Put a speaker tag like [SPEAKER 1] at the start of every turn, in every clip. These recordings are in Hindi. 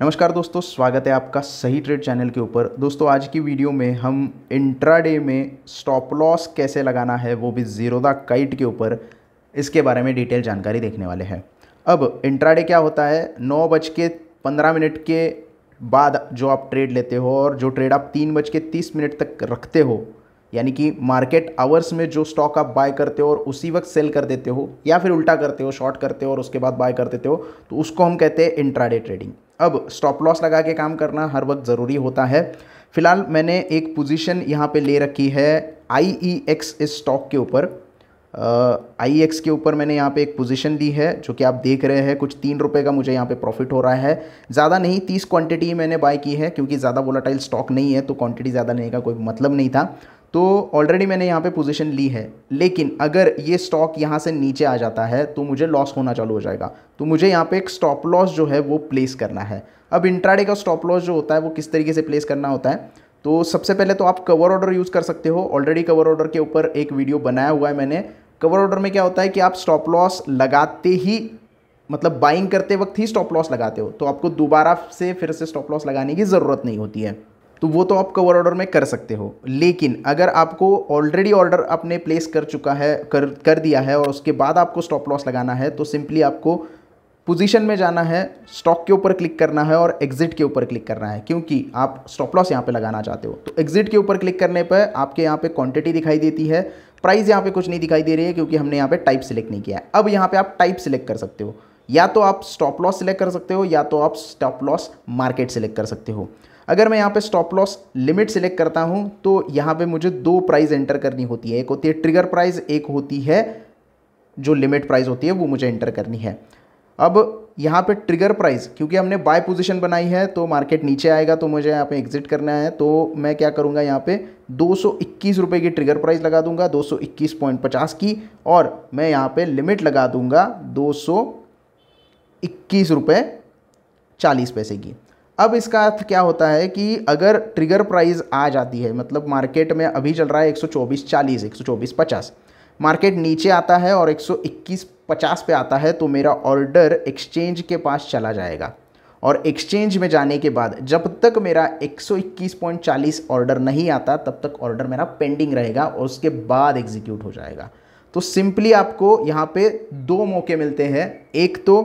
[SPEAKER 1] नमस्कार दोस्तों स्वागत है आपका सही ट्रेड चैनल के ऊपर दोस्तों आज की वीडियो में हम इंट्राडे में स्टॉप लॉस कैसे लगाना है वो भी जीरोदा काइट के ऊपर इसके बारे में डिटेल जानकारी देखने वाले हैं अब इंट्राडे क्या होता है नौ बज के पंद्रह मिनट के बाद जो आप ट्रेड लेते हो और जो ट्रेड आप तीन बज के तीस मिनट तक रखते हो यानी कि मार्केट आवर्स में जो स्टॉक आप बाय करते हो और उसी वक्त सेल कर देते हो या फिर उल्टा करते हो शॉर्ट करते हो और उसके बाद बाय कर देते हो तो उसको हम कहते हैं इंट्राडे ट्रेडिंग अब स्टॉप लॉस लगा के काम करना हर वक्त ज़रूरी होता है फिलहाल मैंने एक पोजीशन यहाँ पे ले रखी है आई ई एक्स इस स्टॉक के ऊपर आई एक्स e के ऊपर मैंने यहाँ पे एक पोजीशन ली है जो कि आप देख रहे हैं कुछ तीन रुपये का मुझे यहाँ पे प्रॉफिट हो रहा है ज़्यादा नहीं तीस क्वांटिटी मैंने बाय की है क्योंकि ज़्यादा वोलाटाइल स्टॉक नहीं है तो क्वांटिटी ज़्यादा लेने का कोई मतलब नहीं था तो ऑलरेडी मैंने यहाँ पे पोजीशन ली है लेकिन अगर ये स्टॉक यहाँ से नीचे आ जाता है तो मुझे लॉस होना चालू हो जाएगा तो मुझे यहाँ पे एक स्टॉप लॉस जो है वो प्लेस करना है अब इंट्राडे का स्टॉप लॉस जो होता है वो किस तरीके से प्लेस करना होता है तो सबसे पहले तो आप कवर ऑर्डर यूज़ कर सकते हो ऑलरेडी कवर ऑर्डर के ऊपर एक वीडियो बनाया हुआ है मैंने कवर ऑर्डर में क्या होता है कि आप स्टॉप लॉस लगाते ही मतलब बाइंग करते वक्त ही स्टॉप लॉस लगाते हो तो आपको दोबारा से फिर से स्टॉप लॉस लगाने की ज़रूरत नहीं होती है तो वो तो आप कवर ऑर्डर में कर सकते हो लेकिन अगर आपको ऑलरेडी ऑर्डर आपने प्लेस कर चुका है कर कर दिया है और उसके बाद आपको स्टॉप लॉस लगाना है तो सिंपली आपको पोजीशन में जाना है स्टॉक के ऊपर क्लिक करना है और एग्जिट के ऊपर क्लिक करना है क्योंकि आप स्टॉप लॉस यहाँ पे लगाना चाहते हो तो एग्जिट के ऊपर क्लिक करने पर आपके यहाँ पे क्वांटिटी दिखाई देती है प्राइस यहाँ पे कुछ नहीं दिखाई दे रही है क्योंकि हमने यहाँ पे टाइप सिलेक्ट नहीं किया है अब यहाँ पर आप टाइप सिलेक्ट कर सकते हो या तो आप स्टॉप लॉस सिलेक्ट कर सकते हो या तो आप स्टॉप लॉस मार्केट सिलेक्ट कर सकते हो अगर मैं यहाँ पे स्टॉप लॉस लिमिट सेलेक्ट करता हूँ तो यहाँ पे मुझे दो प्राइस एंटर करनी होती है एक होती है ट्रिगर प्राइस एक होती है जो लिमिट प्राइस होती है वो मुझे एंटर करनी है अब यहाँ पे ट्रिगर प्राइस क्योंकि हमने बाय पोजीशन बनाई है तो मार्केट नीचे आएगा तो मुझे यहाँ पे एग्जिट करना है तो मैं क्या करूँगा यहाँ पे दो सौ की ट्रिगर प्राइस लगा दूंगा दो की और मैं यहाँ पे लिमिट लगा दूंगा दो सौ चालीस पैसे की अब इसका अर्थ क्या होता है कि अगर ट्रिगर प्राइस आ जाती है मतलब मार्केट में अभी चल रहा है 124 40 124 50 मार्केट नीचे आता है और 121 50 पे आता है तो मेरा ऑर्डर एक्सचेंज के पास चला जाएगा और एक्सचेंज में जाने के बाद जब तक मेरा 121.40 ऑर्डर नहीं आता तब तक ऑर्डर मेरा पेंडिंग रहेगा और उसके बाद एग्जीक्यूट हो जाएगा तो सिंपली आपको यहाँ पे दो मौके मिलते हैं एक तो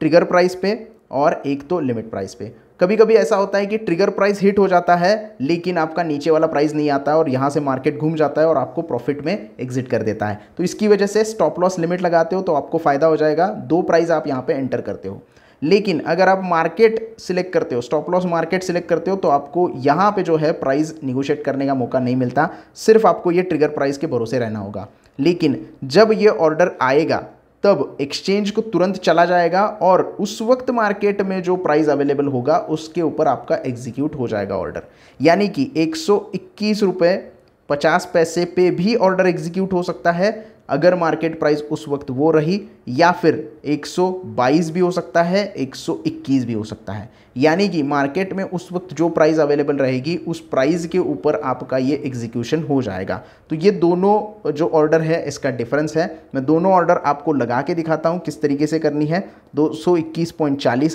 [SPEAKER 1] ट्रिगर प्राइस पे और एक तो लिमिट प्राइस पे कभी कभी ऐसा होता है कि ट्रिगर प्राइस हिट हो जाता है लेकिन आपका नीचे वाला प्राइस नहीं आता और यहाँ से मार्केट घूम जाता है और आपको प्रॉफिट में एग्जिट कर देता है तो इसकी वजह से स्टॉप लॉस लिमिट लगाते हो तो आपको फ़ायदा हो जाएगा दो प्राइस आप यहाँ पर एंटर करते हो लेकिन अगर आप मार्केट सिलेक्ट करते हो स्टॉप लॉस मार्केट सिलेक्ट करते हो तो आपको यहाँ पे जो है प्राइस निगोशिएट करने का मौका नहीं मिलता सिर्फ आपको ये ट्रिगर प्राइस के भरोसे रहना होगा लेकिन जब ये ऑर्डर आएगा तब एक्सचेंज को तुरंत चला जाएगा और उस वक्त मार्केट में जो प्राइस अवेलेबल होगा उसके ऊपर आपका एग्जीक्यूट हो जाएगा ऑर्डर यानी कि एक सौ इक्कीस रुपये पचास पैसे पे भी ऑर्डर एग्जीक्यूट हो सकता है अगर मार्केट प्राइस उस वक्त वो रही या फिर 122 भी हो सकता है 121 भी हो सकता है यानी कि मार्केट में उस वक्त जो प्राइस अवेलेबल रहेगी उस प्राइस के ऊपर आपका ये एग्जीक्यूशन हो जाएगा तो ये दोनों जो ऑर्डर है इसका डिफरेंस है मैं दोनों ऑर्डर आपको लगा के दिखाता हूँ किस तरीके से करनी है दो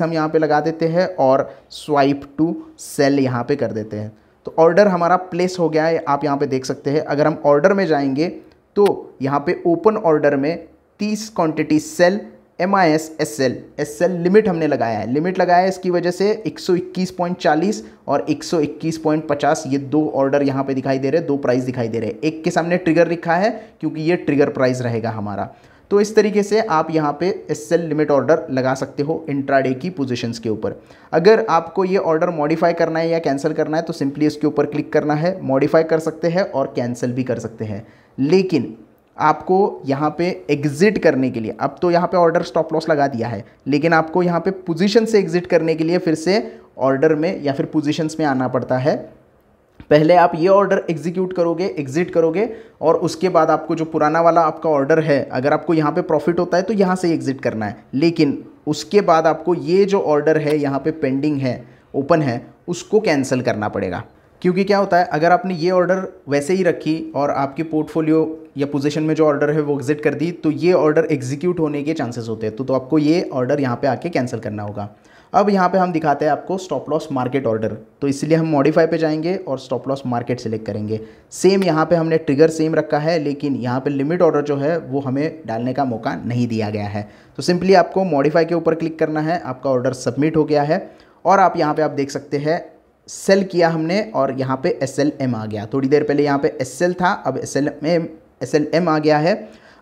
[SPEAKER 1] हम यहाँ पर लगा देते हैं और स्वाइप टू सेल यहाँ पर कर देते हैं तो ऑर्डर हमारा प्लेस हो गया है आप यहाँ पे देख सकते हैं अगर हम ऑर्डर में जाएंगे तो यहाँ पे ओपन ऑर्डर में तीस quantity sell M I S S L S L limit हमने लगाया है लिमिट लगाया है इसकी वजह से 121.40 और 121.50 ये दो ऑर्डर यहाँ पे दिखाई दे रहे हैं दो प्राइस दिखाई दे रहे हैं एक के सामने ट्रिगर लिखा है क्योंकि ये ट्रिगर प्राइस रहेगा हमारा तो इस तरीके से आप यहाँ पे एस लिमिट ऑर्डर लगा सकते हो इंट्राडे की पोजीशंस के ऊपर अगर आपको ये ऑर्डर मॉडिफाई करना है या कैंसिल करना है तो सिंपली इसके ऊपर क्लिक करना है मॉडिफाई कर सकते हैं और कैंसिल भी कर सकते हैं लेकिन आपको यहाँ पे एग्ज़िट करने के लिए अब तो यहाँ पे ऑर्डर स्टॉप लॉस लगा दिया है लेकिन आपको यहाँ पे पोजीशन से एग्ज़िट करने के लिए फिर से ऑर्डर में या फिर पोजीशंस में आना पड़ता है पहले आप ये ऑर्डर एग्जीक्यूट करोगे एग्जिट करोगे और उसके बाद आपको जो पुराना वाला आपका ऑर्डर है अगर आपको यहाँ पे प्रॉफिट होता है तो यहाँ से एग्जिट करना है लेकिन उसके बाद आपको ये जो ऑर्डर है यहाँ पे पेंडिंग है ओपन है उसको कैंसिल करना पड़ेगा क्योंकि क्या होता है अगर आपने ये ऑर्डर वैसे ही रखी और आपकी पोर्टफोलियो या पोजिशन में जो ऑर्डर है वो एग्जिट कर दी तो ये ऑर्डर एग्जीक्यूट होने के चांसेस होते हैं तो, तो आपको ये ऑर्डर यहाँ पर आके कैंसिल करना होगा अब यहाँ पे हम दिखाते हैं आपको स्टॉप लॉस मार्केट ऑर्डर तो इसलिए हम मॉडिफाई पे जाएंगे और स्टॉप लॉस मार्केट सेलेक्ट करेंगे सेम यहाँ पे हमने ट्रिगर सेम रखा है लेकिन यहाँ पे लिमिट ऑर्डर जो है वो हमें डालने का मौका नहीं दिया गया है तो सिंपली आपको मॉडिफाई के ऊपर क्लिक करना है आपका ऑर्डर सबमिट हो गया है और आप यहाँ पर आप देख सकते हैं सेल किया हमने और यहाँ पर एस एल एम आ गया थोड़ी देर पहले यहाँ पर एस एल था अब S L S L M आ गया है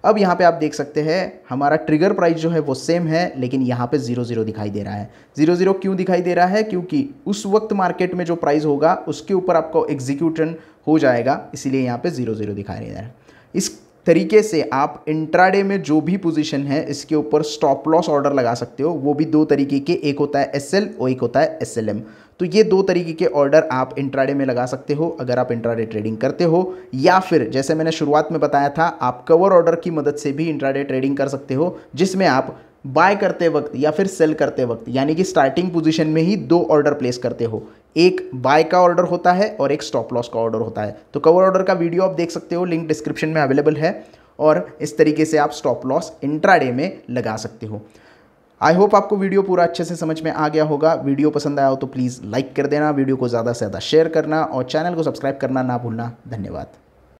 [SPEAKER 1] अब यहाँ पे आप देख सकते हैं हमारा ट्रिगर प्राइस जो है वो सेम है लेकिन यहाँ पे जीरो जीरो दिखाई दे रहा है जीरो जीरो क्यों दिखाई दे रहा है क्योंकि उस वक्त मार्केट में जो प्राइस होगा उसके ऊपर आपको एग्जीक्यूटन हो जाएगा इसीलिए यहाँ पे जीरो जीरो दिखाई दे रहा है इस तरीके से आप इंट्राडे में जो भी पोजीशन है इसके ऊपर स्टॉप लॉस ऑर्डर लगा सकते हो वो भी दो तरीके के एक होता है एस एल और एक होता है एस एल एम तो ये दो तरीके के ऑर्डर आप इंट्राडे में लगा सकते हो अगर आप इंट्राडे ट्रेडिंग करते हो या फिर जैसे मैंने शुरुआत में बताया था आप कवर ऑर्डर की मदद से भी इंट्राडे ट्रेडिंग कर सकते हो जिसमें आप बाय करते वक्त या फिर सेल करते वक्त यानी कि स्टार्टिंग पोजीशन में ही दो ऑर्डर प्लेस करते हो एक बाय का ऑर्डर होता है और एक स्टॉप लॉस का ऑर्डर होता है तो कवर ऑर्डर का वीडियो आप देख सकते हो लिंक डिस्क्रिप्शन में अवेलेबल है और इस तरीके से आप स्टॉप लॉस इंट्राडे में लगा सकते हो आई होप आपको वीडियो पूरा अच्छे से समझ में आ गया होगा वीडियो पसंद आया हो तो प्लीज़ लाइक कर देना वीडियो को ज़्यादा से ज़्यादा शेयर करना और चैनल को सब्सक्राइब करना ना भूलना धन्यवाद